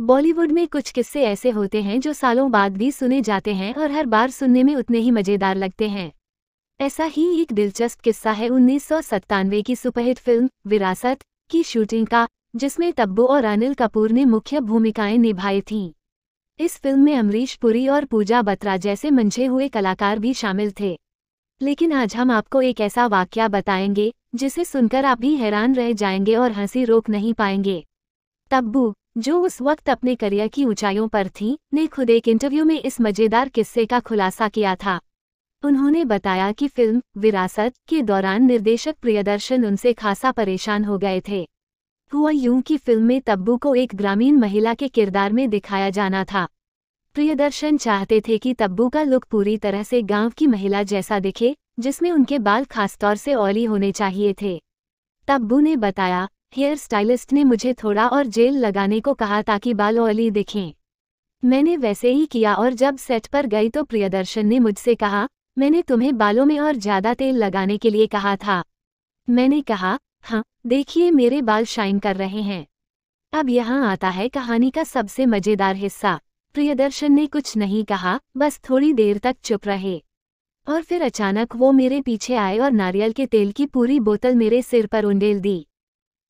बॉलीवुड में कुछ किस्से ऐसे होते हैं जो सालों बाद भी सुने जाते हैं और हर बार सुनने में उतने ही मज़ेदार लगते हैं ऐसा ही एक दिलचस्प किस्सा है उन्नीस की सुपरहिट फिल्म विरासत की शूटिंग का जिसमें तब्बू और अनिल कपूर ने मुख्य भूमिकाएं निभाई थीं इस फिल्म में अमरीश पुरी और पूजा बत्रा जैसे मंझे हुए कलाकार भी शामिल थे लेकिन आज हम आपको एक ऐसा वाक्य बताएंगे जिसे सुनकर आप भी हैरान रह जाएंगे और हंसी रोक नहीं पाएंगे तब्बू जो उस वक्त अपने करियर की ऊंचाइयों पर थीं, ने खुद एक इंटरव्यू में इस मज़ेदार किस्से का खुलासा किया था उन्होंने बताया कि फिल्म विरासत के दौरान निर्देशक प्रियदर्शन उनसे खासा परेशान हो गए थे हुआ यूं कि फिल्म में तब्बू को एक ग्रामीण महिला के किरदार में दिखाया जाना था प्रियदर्शन चाहते थे कि तब्बू का लुक पूरी तरह से गांव की महिला जैसा दिखे जिसमें उनके बाल खासतौर से ऑली होने चाहिए थे तब्बू ने बताया हेयर स्टाइलिस्ट ने मुझे थोड़ा और जेल लगाने को कहा ताकि बाल ऑयली दिखें मैंने वैसे ही किया और जब सेट पर गई तो प्रियदर्शन ने मुझसे कहा मैंने तुम्हें बालों में और ज़्यादा तेल लगाने के लिए कहा था मैंने कहा हाँ देखिए मेरे बाल शाइन कर रहे हैं अब यहाँ आता है कहानी का सबसे मज़ेदार हिस्सा प्रियदर्शन ने कुछ नहीं कहा बस थोड़ी देर तक चुप रहे और फिर अचानक वो मेरे पीछे आए और नारियल के तेल की पूरी बोतल मेरे सिर पर उंडेल दी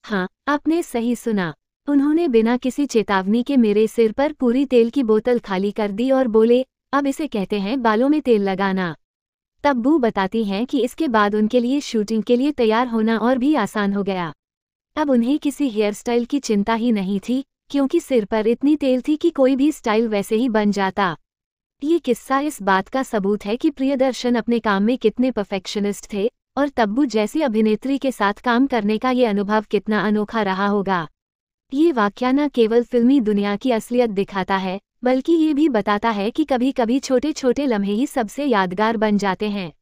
हाँ आपने सही सुना उन्होंने बिना किसी चेतावनी के मेरे सिर पर पूरी तेल की बोतल खाली कर दी और बोले अब इसे कहते हैं बालों में तेल लगाना तब्बू बताती हैं कि इसके बाद उनके लिए शूटिंग के लिए तैयार होना और भी आसान हो गया अब उन्हें किसी हेयर स्टाइल की चिंता ही नहीं थी क्योंकि सिर पर इतनी तेल थी कि कोई भी स्टाइल वैसे ही बन जाता ये किस्सा इस बात का सबूत है कि प्रियदर्शन अपने काम में कितने परफेक्शनिस्ट थे और तब्बू जैसी अभिनेत्री के साथ काम करने का ये अनुभव कितना अनोखा रहा होगा ये वाक्य न केवल फिल्मी दुनिया की असलियत दिखाता है बल्कि ये भी बताता है कि कभी कभी छोटे छोटे लम्हे ही सबसे यादगार बन जाते हैं